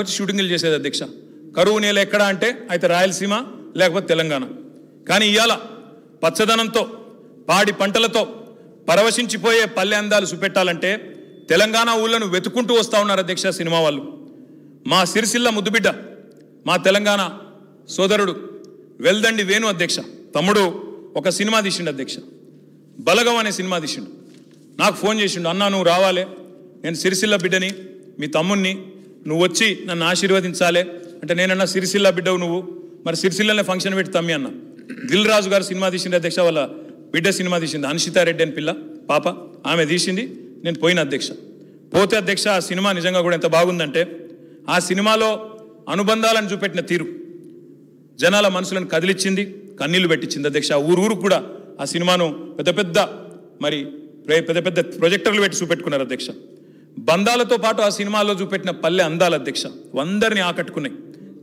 వచ్చి షూటింగ్లు చేసేది అధ్యక్ష కరువు నేల ఎక్కడ అంటే అయితే రాయలసీమ లేకపోతే తెలంగాణ కానీ ఇవాళ పచ్చదనంతో పాడి పంటలతో పరవశించిపోయే పల్లె అందాలు చూపెట్టాలంటే తెలంగాణ ఊళ్ళను వెతుకుంటూ వస్తూ ఉన్నారు అధ్యక్ష సినిమా వాళ్ళు మా సిరిసిల్ల ముద్దుబిడ్డ మా తెలంగాణ సోదరుడు వెల్దండి వేణు అధ్యక్ష తమ్ముడు ఒక సినిమా తీసిండు అధ్యక్ష బలగం అనే సినిమా తీసిండు నాకు ఫోన్ చేసిండు అన్నా నువ్వు రావాలే నేను సిరిసిల్ల బిడ్డని మీ తమ్ముణ్ణి నువ్వు వచ్చి నన్ను ఆశీర్వదించాలి అంటే నేనన్నా సిరిసిల్ల బిడ్డవు నువ్వు మరి సిరిసిల్లనే ఫంక్షన్ పెట్టి తమ్మి అన్న దిల్ రాజు గారు సినిమా తీసింది అధ్యక్ష వాళ్ళ బిడ్డ సినిమా తీసింది రెడ్డి అని పిల్ల పాప ఆమె తీసింది నేను పోయిన అధ్యక్ష పోతే అధ్యక్ష ఆ సినిమా నిజంగా కూడా ఎంత బాగుందంటే ఆ సినిమాలో అనుబంధాలను చూపెట్టిన తీరు జనాల మనసులను కదిలిచ్చింది కన్నీళ్లు పెట్టించింది అధ్యక్ష ఊరు కూడా ఆ సినిమాను పెద్ద పెద్ద మరి పెద్ద పెద్ద ప్రొజెక్టర్లు పెట్టి చూపెట్టుకున్నారు అధ్యక్ష బంధాలతో పాటు ఆ సినిమాలో చూపెట్టిన పల్లె అందాల అధ్యక్ష అందరినీ ఆకట్టుకున్నాయి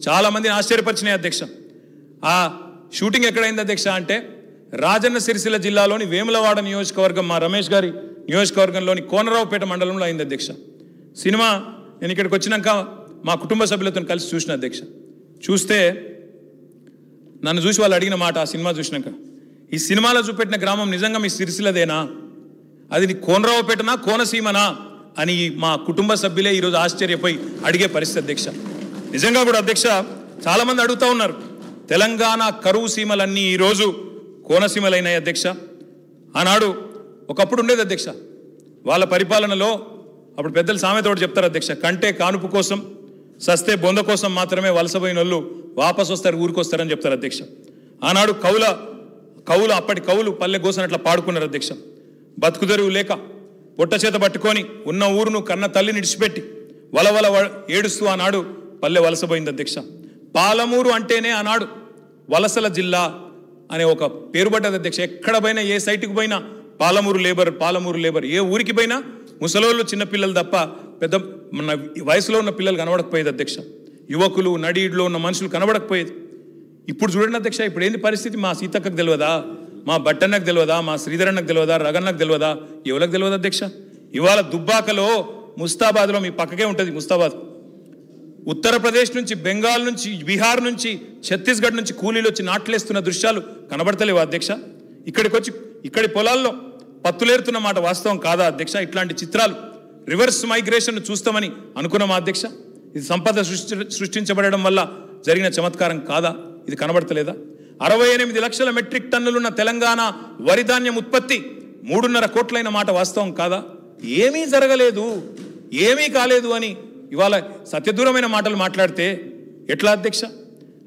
చాలామందిని ఆశ్చర్యపరిచినాయి అధ్యక్ష ఆ షూటింగ్ ఎక్కడైంది అధ్యక్ష అంటే రాజన్న సిరిసిల్ల జిల్లాలోని వేములవాడ నియోజకవర్గం మా రమేష్ గారి నియోజకవర్గంలోని కోనరావుపేట మండలంలో అయింది అధ్యక్ష సినిమా నేను ఇక్కడికి వచ్చినాక మా కుటుంబ సభ్యులతో కలిసి చూసిన అధ్యక్ష చూస్తే నన్ను చూసి వాళ్ళు అడిగిన మాట ఆ సినిమా చూసినాక ఈ సినిమాలో చూపెట్టిన గ్రామం నిజంగా మీ సిరిసిలదేనా అది కోనరావుపేటనా కోనసీమనా అని మా కుటుంబ సభ్యులే ఈరోజు ఆశ్చర్యపోయి అడిగే పరిస్థితి అధ్యక్ష నిజంగా కూడా అధ్యక్ష చాలామంది అడుగుతూ ఉన్నారు తెలంగాణ కరువు సీమలన్నీ ఈరోజు కోనసీమలైనాయి అధ్యక్ష ఆనాడు ఒకప్పుడు ఉండేది అధ్యక్ష వాళ్ళ పరిపాలనలో అప్పుడు పెద్దలు సామెతోడు చెప్తారు అధ్యక్ష కంటే కానుపు కోసం సస్తే బొంద కోసం మాత్రమే వలసపోయిన వాళ్ళు వాపసు వస్తారు ఊరికొస్తారని చెప్తారు అధ్యక్ష ఆనాడు కవుల కవులు అప్పటి కవులు పల్లె అట్లా పాడుకున్నారు అధ్యక్ష బతుకుదరువు లేక పొట్ట చేత పట్టుకొని ఉన్న ఊరును కన్న తల్లి నిడిచిపెట్టి వలవల ఏడుస్తూ ఆనాడు పల్లె వలసపోయింది అధ్యక్ష పాలమూరు అంటేనే ఆనాడు వలసల జిల్లా అనే ఒక పేరు పడ్డది అధ్యక్ష ఎక్కడ పోయినా ఏ సైట్కి పోయినా పాలమూరు లేబర్ పాలమూరు లేబర్ ఏ ఊరికి పోయినా ముసలోళ్ళు చిన్నపిల్లలు తప్ప పెద్ద మన వయసులో ఉన్న పిల్లలు కనబడకపోయేది అధ్యక్ష యువకులు నడీడిలో ఉన్న మనుషులు కనబడకపోయేది ఇప్పుడు చూడండి అధ్యక్ష ఇప్పుడు ఏంది పరిస్థితి మా సీతక్కకు తెలియదా మా బట్టన్నకు తెలియదా మా శ్రీధరన్నకు తెలియదా రగన్నకు తెలియదా ఎవరికి తెలియదా అధ్యక్ష ఇవాళ దుబ్బాకలో ముస్తాబాద్లో మీ పక్కకే ఉంటుంది ముస్తాబాద్ ఉత్తరప్రదేశ్ నుంచి బెంగాల్ నుంచి బీహార్ నుంచి ఛత్తీస్గఢ్ నుంచి కూలీలు వచ్చి నాట్లేస్తున్న దృశ్యాలు కనబడతలేవు అధ్యక్ష ఇక్కడికి వచ్చి ఇక్కడి పొలాల్లో పత్తులేరుతున్న మాట వాస్తవం కాదా అధ్యక్ష ఇట్లాంటి చిత్రాలు రివర్స్ మైగ్రేషన్ చూస్తామని అనుకున్నామా అధ్యక్ష ఇది సంపద సృష్టి సృష్టించబడడం వల్ల జరిగిన చమత్కారం కాదా ఇది కనబడతలేదా అరవై ఎనిమిది లక్షల మెట్రిక్ టన్నులున్న తెలంగాణ వరిధాన్యం ఉత్పత్తి మూడున్నర కోట్లైన మాట వాస్తవం కాదా ఏమీ జరగలేదు ఏమీ కాలేదు అని ఇవాళ సత్యదూరమైన మాటలు మాట్లాడితే ఎట్లా అధ్యక్ష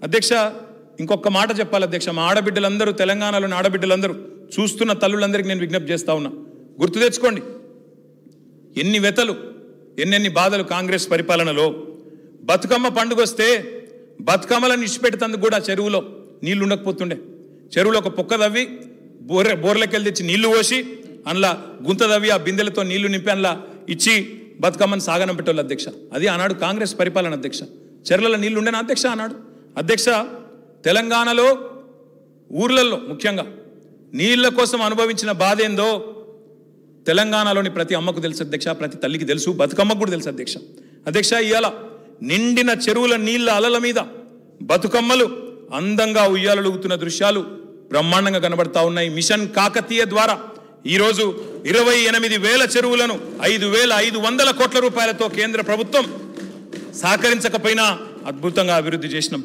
అధ్యక్ష ఇంకొక మాట చెప్పాలి అధ్యక్ష మా ఆడబిడ్డలందరూ తెలంగాణలోని ఆడబిడ్డలందరూ చూస్తున్న తల్లులందరికీ నేను విజ్ఞప్తి చేస్తా ఉన్నా గుర్తు తెచ్చుకోండి ఎన్ని వెతలు ఎన్నెన్ని బాధలు కాంగ్రెస్ పరిపాలనలో బతుకమ్మ పండుగ వస్తే బతుకమ్మలను ఇచ్చిపెట్టేందుకు కూడా చెరువులో నీళ్లు ఉండకపోతుండే చెరువులో ఒక పొక్క తవ్వి బోర్రె బోర్లకెళ్ళి తెచ్చి నీళ్లు పోసి అందులో గుంత తవ్వి ఆ బిందెలతో నీళ్లు నింపి అందులో ఇచ్చి బతుకమ్మని పెట్టాలి అధ్యక్ష అది ఆనాడు కాంగ్రెస్ పరిపాలన అధ్యక్ష చెర్లలో నీళ్లు ఉండేనా అధ్యక్ష అన్నాడు అధ్యక్ష తెలంగాణలో ఊర్లలో ముఖ్యంగా నీళ్ల కోసం అనుభవించిన బాధ ఏందో తెలంగాణలోని ప్రతి అమ్మకు తెలుసు అధ్యక్ష ప్రతి తల్లికి తెలుసు బతుకమ్మకు కూడా తెలుసు అధ్యక్ష అధ్యక్ష ఇవాళ నిండిన చెరువుల నీళ్ళ అలల మీద బతుకమ్మలు అందంగా ఉయ్యాలలుగుతున్న దృశ్యాలు బ్రహ్మాండంగా కనబడతా ఉన్నాయి మిషన్ కాకతీయ ద్వారా ఈరోజు ఇరవై ఎనిమిది వేల చెరువులను ఐదు వేల ఐదు వందల కోట్ల రూపాయలతో కేంద్ర ప్రభుత్వం సహకరించకపోయినా అద్భుతంగా అభివృద్ధి చేసినాం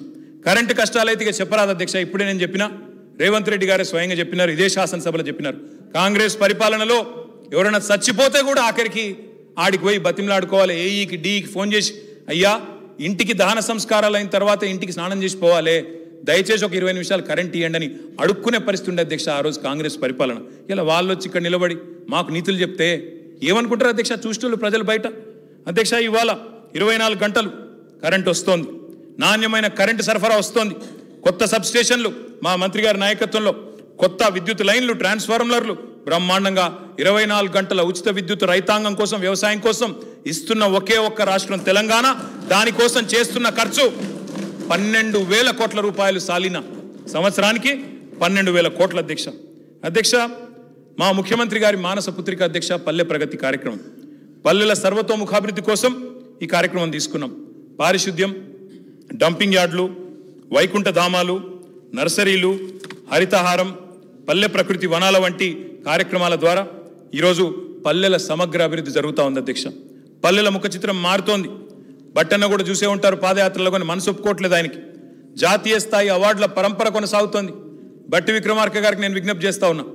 కరెంటు కష్టాలైతే ఇక చెప్పరాదు అధ్యక్ష ఇప్పుడే నేను చెప్పిన రేవంత్ రెడ్డి గారే స్వయంగా చెప్పినారు ఇదే శాసనసభలో చెప్పినారు కాంగ్రెస్ పరిపాలనలో ఎవరైనా చచ్చిపోతే కూడా ఆఖరికి ఆడికి పోయి బతిమలాడుకోవాలి ఏఈకి డీకి ఫోన్ చేసి అయ్యా ఇంటికి దహన సంస్కారాలు అయిన తర్వాత ఇంటికి స్నానం చేసిపోవాలి దయచేసి ఒక ఇరవై నిమిషాలు కరెంట్ ఇవ్వండి అని అడుక్కునే పరిస్థితి ఉండే అధ్యక్ష ఆ రోజు కాంగ్రెస్ పరిపాలన ఇలా వాళ్ళు వచ్చి ఇక్కడ నిలబడి మాకు నీతులు చెప్తే ఏమనుకుంటారు అధ్యక్ష చూస్తున్నారు ప్రజలు బయట అధ్యక్ష ఇవాళ ఇరవై నాలుగు గంటలు కరెంట్ వస్తోంది నాణ్యమైన కరెంటు సరఫరా వస్తోంది కొత్త సబ్స్టేషన్లు మా మంత్రి గారి నాయకత్వంలో కొత్త విద్యుత్ లైన్లు ట్రాన్స్ఫార్మర్లు బ్రహ్మాండంగా ఇరవై నాలుగు గంటల ఉచిత విద్యుత్ రైతాంగం కోసం వ్యవసాయం కోసం ఇస్తున్న ఒకే ఒక్క రాష్ట్రం తెలంగాణ దానికోసం చేస్తున్న ఖర్చు పన్నెండు వేల కోట్ల రూపాయలు సాలిన సంవత్సరానికి పన్నెండు వేల కోట్ల అధ్యక్ష అధ్యక్ష మా ముఖ్యమంత్రి గారి మానస పుత్రిక అధ్యక్ష పల్లె ప్రగతి కార్యక్రమం పల్లెల సర్వతోముఖాభివృద్ధి కోసం ఈ కార్యక్రమం తీసుకున్నాం పారిశుద్ధ్యం డంపింగ్ యార్డులు వైకుంఠ ధామాలు నర్సరీలు హరితహారం పల్లె ప్రకృతి వనాల వంటి కార్యక్రమాల ద్వారా ఈరోజు పల్లెల సమగ్ర అభివృద్ధి జరుగుతూ ఉంది అధ్యక్ష పల్లెల ముఖ చిత్రం మారుతోంది బట్టన్న కూడా చూసే ఉంటారు పాదయాత్రలో కొన్ని మనసు ఒప్పుకోవట్లేదు ఆయనకి జాతీయ స్థాయి అవార్డుల పరంపర కొనసాగుతోంది బట్టి విక్రమార్క గారికి నేను విజ్ఞప్తి చేస్తా ఉన్నా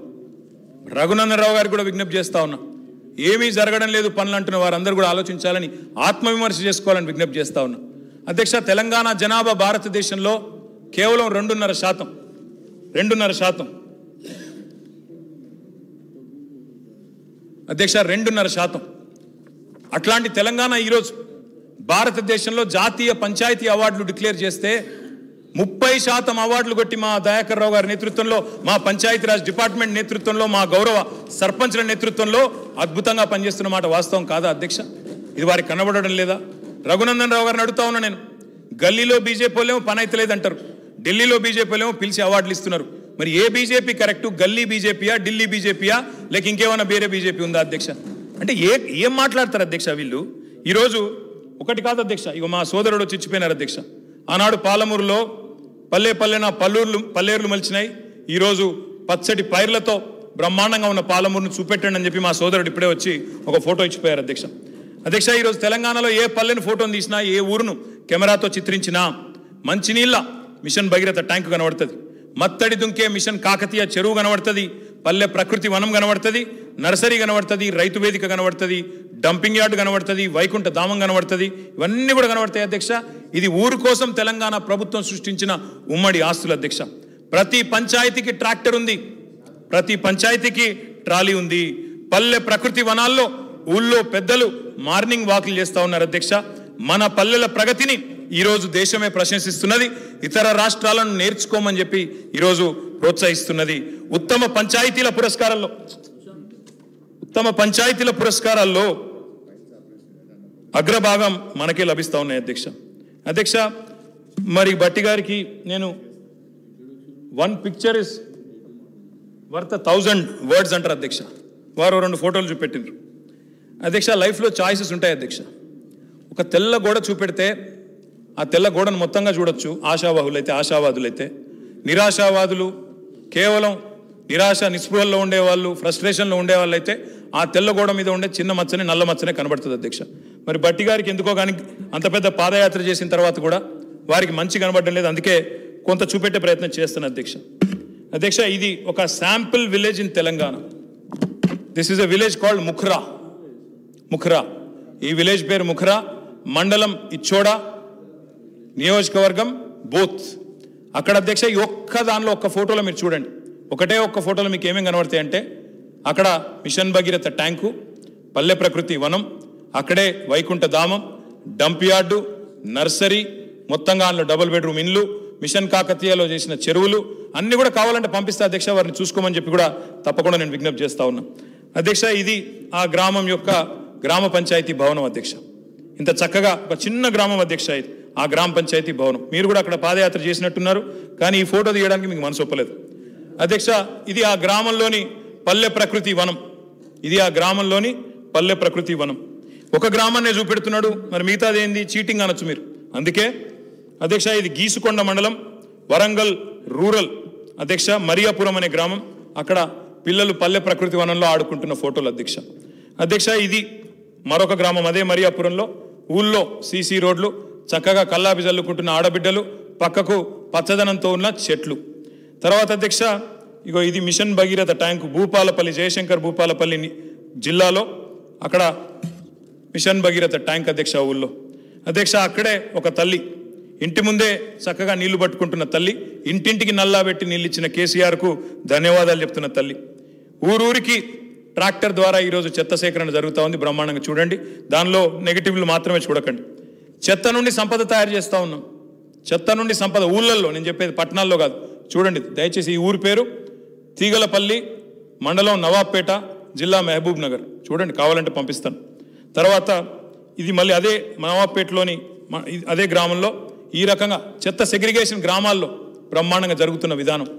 రఘునందనరావు గారికి కూడా విజ్ఞప్తి చేస్తా ఉన్నా ఏమీ జరగడం లేదు పనులు అంటున్న వారందరూ కూడా ఆలోచించాలని ఆత్మవిమర్శ చేసుకోవాలని విజ్ఞప్తి చేస్తా ఉన్నా అధ్యక్ష తెలంగాణ జనాభా భారతదేశంలో కేవలం రెండున్నర శాతం రెండున్నర శాతం అధ్యక్ష రెండున్నర శాతం అట్లాంటి తెలంగాణ ఈరోజు భారతదేశంలో జాతీయ పంచాయతీ అవార్డులు డిక్లేర్ చేస్తే ముప్పై శాతం అవార్డులు కొట్టి మా దయాకర్ రావు గారి నేతృత్వంలో మా పంచాయతీరాజ్ డిపార్ట్మెంట్ నేతృత్వంలో మా గౌరవ సర్పంచ్ల నేతృత్వంలో అద్భుతంగా పనిచేస్తున్న మాట వాస్తవం కాదా అధ్యక్ష ఇది వారికి కనబడడం లేదా రఘునందన్ రావు గారిని అడుగుతా ఉన్నా నేను గల్లీలో బీజేపీ వాళ్ళేమో పని అయితే లేదంటారు ఢిల్లీలో బీజేపీ వాళ్ళేమో పిలిచి అవార్డులు ఇస్తున్నారు మరి ఏ బీజేపీ కరెక్టు గల్లీ బీజేపీయా ఢిల్లీ బీజేపీయా లేక ఇంకేమైనా వేరే బీజేపీ ఉందా అధ్యక్ష అంటే ఏ ఏం మాట్లాడతారు అధ్యక్ష వీళ్ళు ఈరోజు ఒకటి కాదు అధ్యక్ష ఇక మా సోదరుడు చచ్చిపోయినారు అధ్యక్ష ఆనాడు పాలమూరులో పల్లె పల్లెన పల్లూర్లు పల్లేరులు మలిచినాయి ఈరోజు పచ్చటి పైర్లతో బ్రహ్మాండంగా ఉన్న పాలమూరును చూపెట్టండి అని చెప్పి మా సోదరుడు ఇప్పుడే వచ్చి ఒక ఫోటో ఇచ్చిపోయారు అధ్యక్ష అధ్యక్ష ఈరోజు తెలంగాణలో ఏ పల్లెని ఫోటోని తీసినా ఏ ఊరును కెమెరాతో చిత్రించినా మంచినీళ్ళ మిషన్ భగీరథ ట్యాంకు కనబడుతుంది మత్తడి దుంకే మిషన్ కాకతీయ చెరువు కనబడుతుంది పల్లె ప్రకృతి వనం కనబడుతుంది నర్సరీ కనబడుతుంది రైతు వేదిక కనబడుతుంది డంపింగ్ యార్డ్ కనబడుతుంది వైకుంఠ ధామం కనబడుతుంది ఇవన్నీ కూడా కనబడతాయి అధ్యక్ష ఇది ఊరు కోసం తెలంగాణ ప్రభుత్వం సృష్టించిన ఉమ్మడి ఆస్తులు అధ్యక్ష ప్రతి పంచాయతీకి ట్రాక్టర్ ఉంది ప్రతి పంచాయతీకి ట్రాలీ ఉంది పల్లె ప్రకృతి వనాల్లో ఊళ్ళో పెద్దలు మార్నింగ్ వాకులు చేస్తూ ఉన్నారు అధ్యక్ష మన పల్లెల ప్రగతిని ఈరోజు దేశమే ప్రశంసిస్తున్నది ఇతర రాష్ట్రాలను నేర్చుకోమని చెప్పి ఈరోజు ప్రోత్సహిస్తున్నది ఉత్తమ పంచాయతీల పురస్కారాల్లో ఉత్తమ పంచాయతీల పురస్కారాల్లో అగ్రభాగం మనకే లభిస్తూ ఉన్నాయి అధ్యక్ష అధ్యక్ష మరి భట్టి గారికి నేను one picture is worth thousand words అంటారు అధ్యక్ష వారు రెండు ఫోటోలు చూపెట్టిండ్రు అధ్యక్ష లైఫ్లో చాయిసెస్ ఉంటాయి అధ్యక్ష ఒక తెల్ల గోడ చూపెడితే ఆ తెల్ల గోడను మొత్తంగా చూడొచ్చు ఆశావాహులైతే ఆశావాదులైతే నిరాశావాదులు కేవలం నిరాశ నిస్పృహల్లో ఉండేవాళ్ళు ఫ్రస్ట్రేషన్లో ఉండేవాళ్ళు అయితే ఆ తెల్లగోడ మీద ఉండే చిన్న మచ్చనే నల్ల మచ్చనే కనబడుతుంది అధ్యక్ష మరి బట్టి గారికి ఎందుకో కానీ అంత పెద్ద పాదయాత్ర చేసిన తర్వాత కూడా వారికి మంచి కనబడడం లేదు అందుకే కొంత చూపెట్టే ప్రయత్నం చేస్తాను అధ్యక్ష అధ్యక్ష ఇది ఒక sample village in Telangana this is a village called Mukhra Mukhra ఈ విలేజ్ పేరు ముఖ్రా మండలం ఇచ్చోడా నియోజకవర్గం బూత్ అక్కడ అధ్యక్ష ఈ ఒక్క దానిలో ఒక్క ఫోటోలో మీరు చూడండి ఒకటే ఒక్క ఫోటోలో మీకు ఏమేమి కనబడతాయి అంటే అక్కడ మిషన్ భగీరథ ట్యాంకు పల్లె ప్రకృతి వనం అక్కడే వైకుంఠ ధామం డంప్ యార్డు నర్సరీ మొత్తంగా అందులో డబుల్ బెడ్రూమ్ ఇండ్లు మిషన్ కాకతీయలో చేసిన చెరువులు అన్నీ కూడా కావాలంటే పంపిస్తే అధ్యక్ష వారిని చూసుకోమని చెప్పి కూడా తప్పకుండా నేను విజ్ఞప్తి చేస్తా ఉన్నా అధ్యక్ష ఇది ఆ గ్రామం యొక్క గ్రామ పంచాయతీ భవనం అధ్యక్ష ఇంత చక్కగా ఒక చిన్న గ్రామం అధ్యక్ష ఇది ఆ గ్రామ పంచాయతీ భవనం మీరు కూడా అక్కడ పాదయాత్ర చేసినట్టున్నారు కానీ ఈ ఫోటో తీయడానికి మీకు మనసు ఒప్పలేదు అధ్యక్ష ఇది ఆ గ్రామంలోని పల్లె ప్రకృతి వనం ఇది ఆ గ్రామంలోని పల్లె ప్రకృతి వనం ఒక గ్రామాన్నే చూపెడుతున్నాడు మరి మిగతాది ఏంది చీటింగ్ అనొచ్చు మీరు అందుకే అధ్యక్ష ఇది గీసుకొండ మండలం వరంగల్ రూరల్ అధ్యక్ష మరియాపురం అనే గ్రామం అక్కడ పిల్లలు పల్లె ప్రకృతి వనంలో ఆడుకుంటున్న ఫోటోలు అధ్యక్ష అధ్యక్ష ఇది మరొక గ్రామం అదే మరియాపురంలో ఊళ్ళో సీసీ రోడ్లు చక్కగా కల్లాపి చల్లుకుంటున్న ఆడబిడ్డలు పక్కకు పచ్చదనంతో ఉన్న చెట్లు తర్వాత అధ్యక్ష ఇగో ఇది మిషన్ భగీరథ ట్యాంకు భూపాలపల్లి జయశంకర్ భూపాలపల్లి జిల్లాలో అక్కడ మిషన్ భగీరథ ట్యాంక్ అధ్యక్ష ఊళ్ళో అధ్యక్ష అక్కడే ఒక తల్లి ఇంటి ముందే చక్కగా నీళ్లు పట్టుకుంటున్న తల్లి ఇంటింటికి నల్లా పెట్టి నీళ్ళిచ్చిన కేసీఆర్కు ధన్యవాదాలు చెప్తున్న తల్లి ఊరూరికి ట్రాక్టర్ ద్వారా ఈరోజు చెత్త సేకరణ జరుగుతూ ఉంది బ్రహ్మాండంగా చూడండి దానిలో నెగిటివ్లు మాత్రమే చూడకండి చెత్త నుండి సంపద తయారు చేస్తూ ఉన్నాం చెత్త నుండి సంపద ఊళ్ళల్లో నేను చెప్పేది పట్టణాల్లో కాదు చూడండి దయచేసి ఈ ఊరి పేరు తీగలపల్లి మండలం నవాబ్పేట జిల్లా మహబూబ్ నగర్ చూడండి కావాలంటే పంపిస్తాను తర్వాత ఇది మళ్ళీ అదే నవాబ్పేటలోని అదే గ్రామంలో ఈ రకంగా చెత్త సెగ్రిగేషన్ గ్రామాల్లో బ్రహ్మాండంగా జరుగుతున్న విధానం